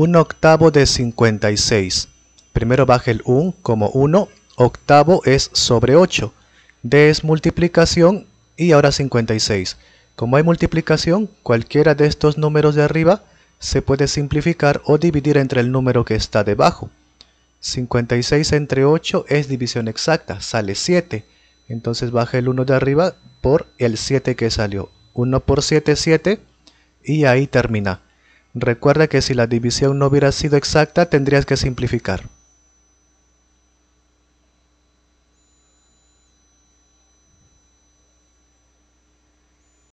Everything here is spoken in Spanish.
1 octavo de 56. Primero baje el 1 como 1, octavo es sobre 8. D es multiplicación y ahora 56. Como hay multiplicación, cualquiera de estos números de arriba se puede simplificar o dividir entre el número que está debajo. 56 entre 8 es división exacta, sale 7. Entonces baja el 1 de arriba por el 7 que salió. 1 por 7, es 7. Y ahí termina. Recuerda que si la división no hubiera sido exacta, tendrías que simplificar.